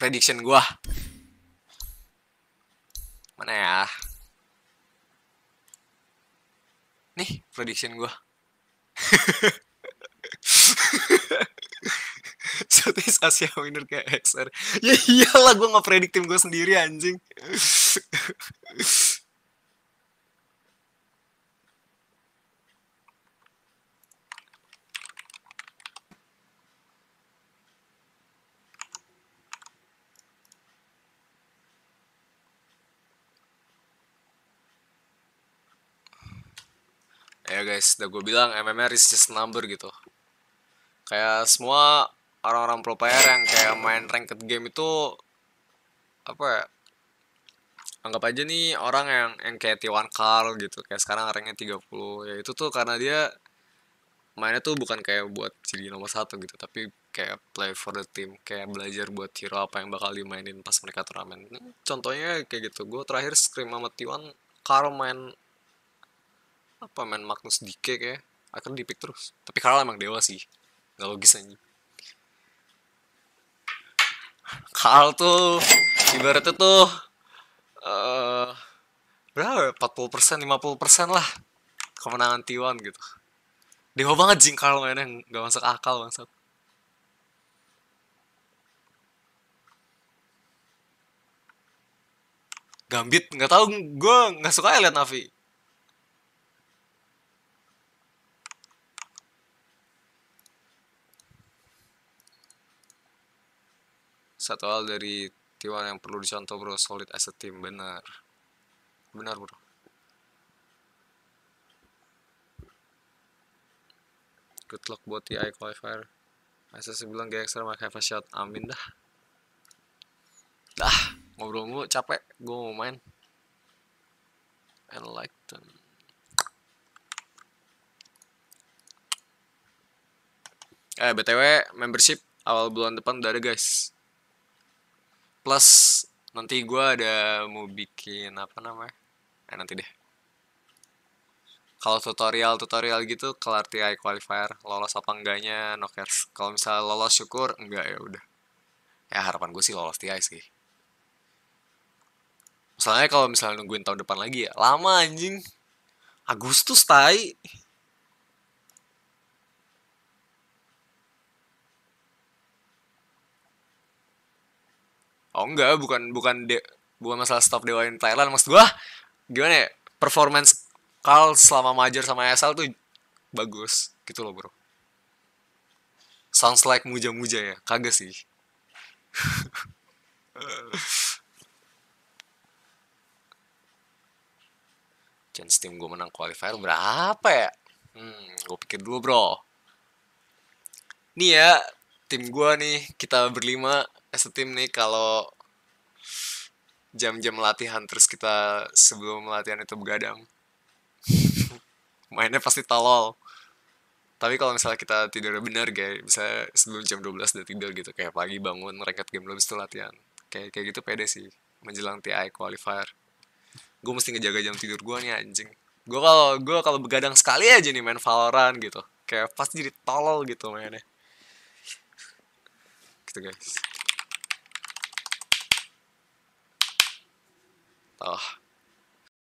prediction gua. Mana ya? Nih, prediction gua. Southeast Asia winner kayak XR. Ya iyalah gua nggak predik tim gua sendiri anjing. ya guys udah gue bilang MMR is just number gitu kayak semua orang-orang pro player yang kayak main ranked game itu apa ya anggap aja nih orang yang yang kayak T1 Carl gitu kayak sekarang ranknya 30 ya itu tuh karena dia mainnya tuh bukan kayak buat jadi nomor satu gitu tapi kayak play for the team kayak belajar buat hero apa yang bakal dimainin pas mereka turnamen contohnya kayak gitu gue terakhir scream sama T1 Carl main apa main Magnus Dike kayak akan dipik terus tapi Karl emang dewa sih nggak logis aja Karl tuh ibaratnya tuh uh, berapa ya? puluh persen lima puluh persen lah kemenangan Tiwan gitu dewa banget jing Karl mainnya nggak masuk akal bangsat Gambit nggak tahu gue nggak suka ya liat Navi satu hal dari Tiwan yang perlu dicontoh bro solid as a team benar benar bro good luck buat di I qualifier masa sebulan gak ekstra make have a shot amin dah dah ngobrol mulu capek gue mau main and like them eh btw membership awal bulan depan udah ada guys plus nanti gue ada mau bikin apa namanya eh, nanti deh kalau tutorial tutorial gitu kelar TI qualifier lolos apa enggaknya no cares kalau misal lolos syukur enggak ya udah ya harapan gue sih lolos TI sih misalnya kalau misalnya nungguin tahun depan lagi ya lama anjing Agustus tai oh enggak bukan bukan de bukan masalah staff dewain Thailand maksud gua gimana ya performance Kal selama major sama ESL tuh bagus gitu loh bro sounds like muja-muja ya kagak sih chance tim gue menang qualifier berapa ya hmm gue pikir dulu bro nih ya tim gue nih kita berlima as a team nih kalau jam-jam latihan terus kita sebelum latihan itu begadang mainnya pasti tolol tapi kalau misalnya kita tidur benar guys, bisa sebelum jam 12 udah tidur gitu kayak pagi bangun rekat game dulu itu latihan kayak kayak gitu pede sih menjelang TI qualifier gue mesti ngejaga jam tidur gue nih anjing gue kalau gue kalau begadang sekali aja nih main Valorant gitu kayak pasti jadi tolol gitu mainnya gitu guys 啊、哦，